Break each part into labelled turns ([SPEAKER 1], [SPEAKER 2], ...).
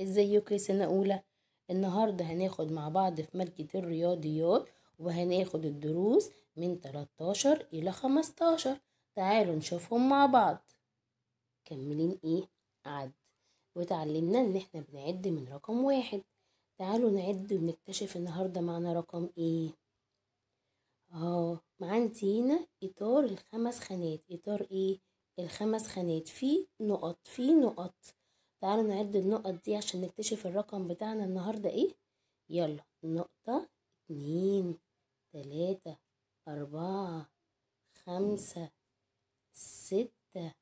[SPEAKER 1] ازيكم يا سنة أولى النهاردة هناخد مع بعض في مادة الرياضيات وهناخد الدروس من 13 إلى 15 تعالوا نشوفهم مع بعض مكملين إيه عد وتعلمنا إن إحنا بنعد من رقم واحد تعالوا نعد ونكتشف النهاردة معنا رقم إيه اه عندي هنا إطار الخمس خانات إطار إيه الخمس خانات فيه نقط فيه نقط تعالوا نعد النقط دي عشان نكتشف الرقم بتاعنا النهاردة ايه يلا نقطة اتنين تلاتة أربعة خمسة ستة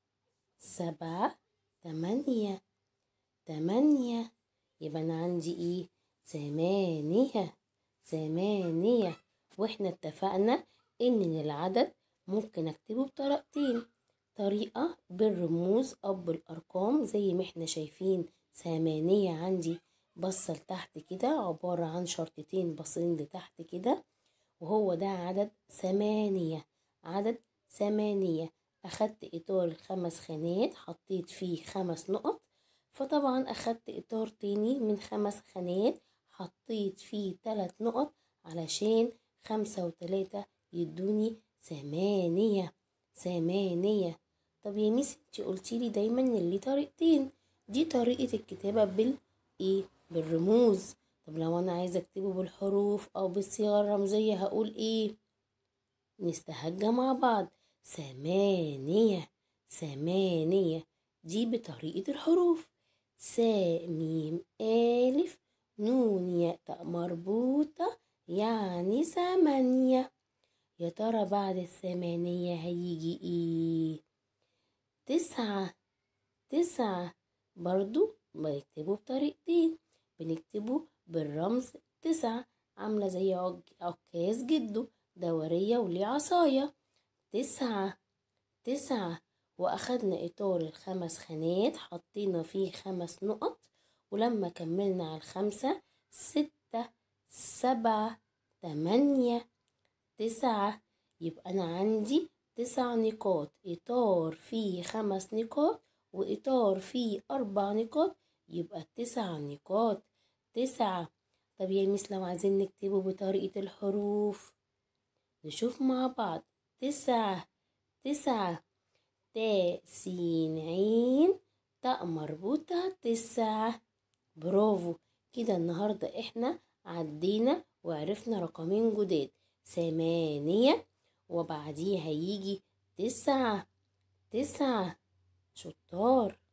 [SPEAKER 1] سبعة تمانية تمانية يبقى أنا عندي ايه تمانية تمانية واحنا اتفقنا ان العدد ممكن اكتبه بطريقتين طريقة بالرموز أو بالأرقام زي ما احنا شايفين سهمانية عندي بصة لتحت كده عبارة عن شرطتين باصين لتحت كده وهو ده عدد ثمانية عدد ثمانية أخدت إطار خمس خانات حطيت فيه خمس نقط فطبعا أخدت إطار تاني من خمس خانات حطيت فيه تلات نقط علشان خمسة وتلاتة يدوني ثمانية ثمانية طب يا ميس انت قلتيلي دايما ان ليه طريقتين دي طريقة الكتابة بال ايه بالرموز طب لو انا عايزة اكتبه بالحروف او بالصيغة الرمزية هقول ايه نستهجى مع بعض ثمانية ثمانية دي بطريقة الحروف س م ألف نون ياء مربوطة يعني ثمانية يا ترى بعد الثمانية هيجي ايه تسعة تسعة برضو بنكتبه بطريقتين بنكتبه بالرمز تسعة عاملة زي عكاز جده دورية وليه عصاية تسعة تسعة وأخدنا إطار الخمس خانات حطينا فيه خمس نقط ولما كملنا على الخمسة ستة سبعة تمانية تسعة يبقى أنا عندي تسع نقاط إطار فيه خمس نقاط وإطار فيه أربع نقاط يبقى التسع نقاط تسعة طب يا ميس لو عايزين نكتبه بطريقة الحروف نشوف مع بعض تسعة تسعة تا سين عين تاء مربوطة تسعة برافو كده النهاردة احنا عدينا وعرفنا رقمين جداد ثمانية وبعديها يجي تسعة تسعة شطار